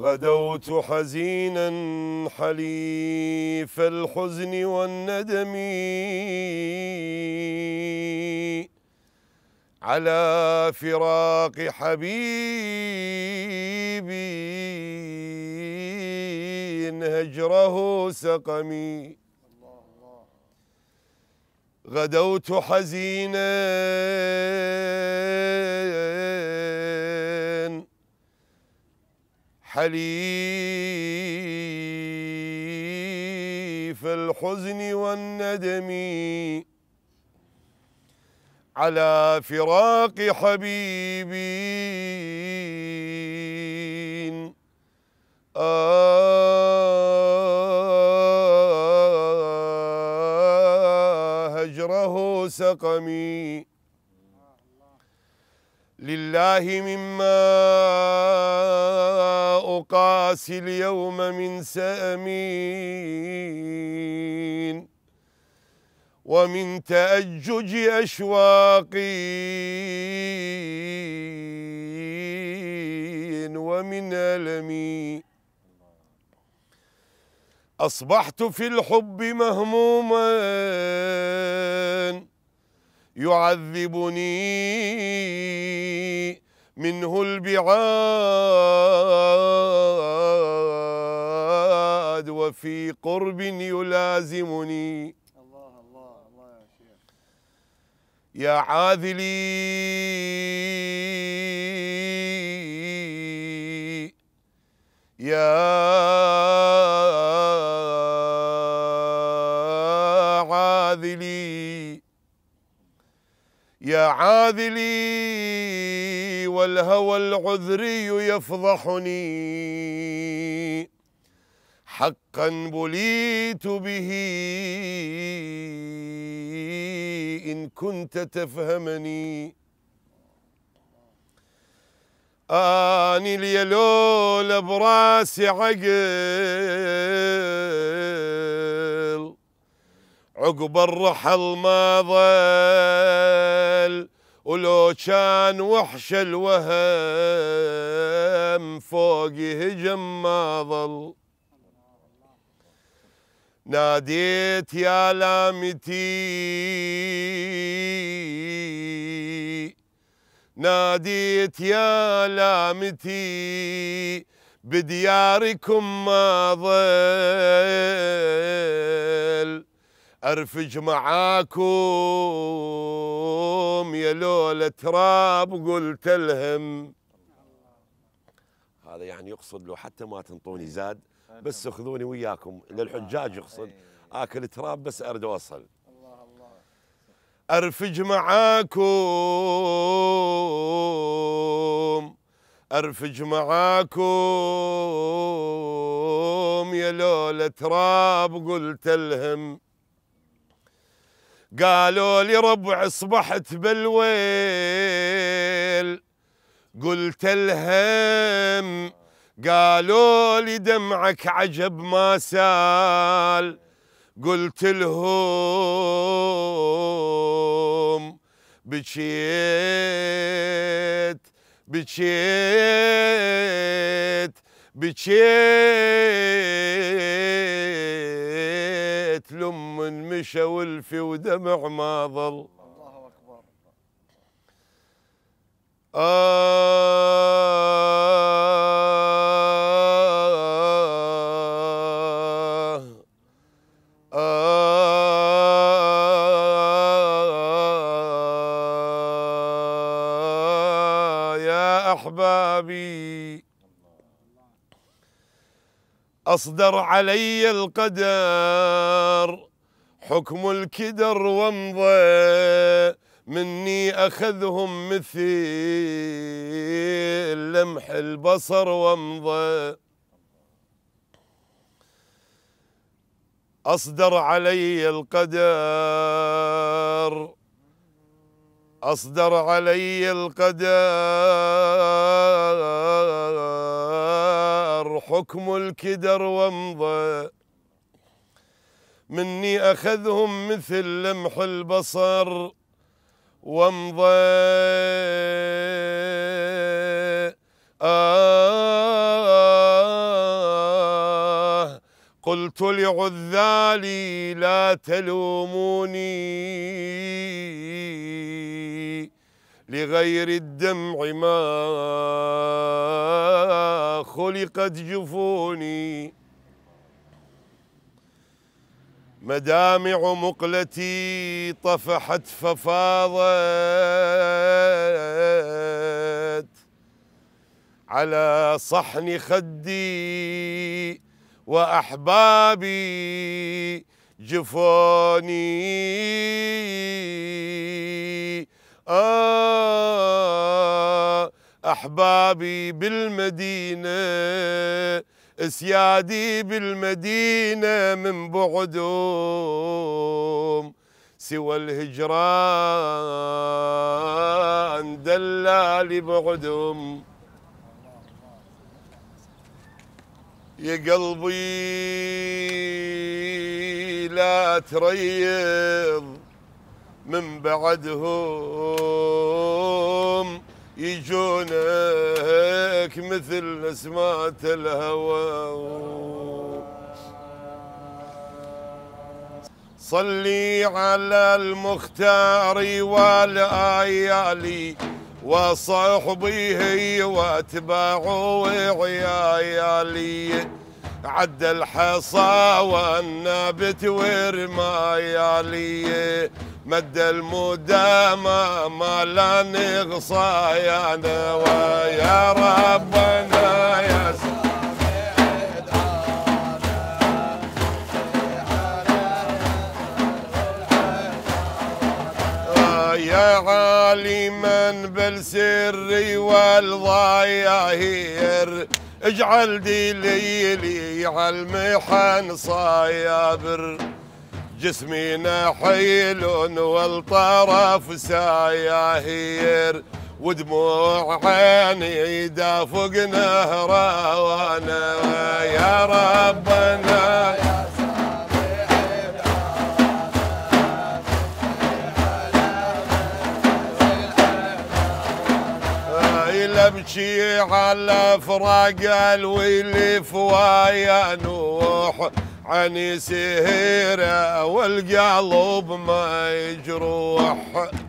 غدوت حزينا حليف الحزن والندم على فراق حبيبي هجره سقمي غدوت حزينا حليف الحزن والندم على فراق حبيبي آه هجره سقمي لله مما قاسي اليوم من سأمين ومن تأجج أشواقي ومن ألمي أصبحت في الحب مهموما يعذبني منه البعاد في قرب يلازمني الله الله الله يا شيخ يا عاذلي يا عاذلي يا عاذلي والهوى العذري يفضحني حقا بليت به إن كنت تفهمني أني اليلول براسي عقل عقب الرحل ما ظل ولو كان وحش الوهم فوقي هجم ما ظل ناديت يا لامتي ناديت يا لامتي بدياركم ما ظل ارفج معاكم يا لولا تراب قلت لهم هذا يعني يقصد لو حتى ما تنطوني زاد بس خذوني وياكم للحجاج يقصد إيه. اكل تراب بس ارد اوصل ارفج معاكم ارفج معاكم يا لولا تراب قلت الهم قالوا لي ربع اصبحت بالويل قلت الهم قالوا لي دمعك عجب ما سال قلت لهم بكيت بكيت بكيت لم مشى ولفي ودمع ما ظل الله اكبر آه أحبابي أصدر علي القدر حكم الكدر وامضي مني أخذهم مثل لمح البصر وامضي أصدر علي القدر أصدر علي القدر حكم الكدر وامضى مني أخذهم مثل لمح البصر وامضى آه قلت لعذالي لا تلوموني لغير الدمع ما خلقت جفوني مدامع مقلتي طفحت ففاضت على صحن خدي وأحبابي جفوني آه أحبابي بالمدينة اسيادي بالمدينة من بعدهم سوى الهجران دلالي بعدهم يا قلبي لا تريض من بعدهم يجونك مثل نسمات الهوى صلي على المختار والآيالي هي واتباعه وعيالي عد الحصى والنبت ورمايالي مد المدامة ما لا يا نوالي سري والضياهير اجعل دليلي على المحن صايبر جسمي نحيل والطرف سايهير ودموع عيني دافق نهر وانا يا ربنا يا تمشي على فراق الويلف فوايا نوح عني سهيرة والقلب ما يجروح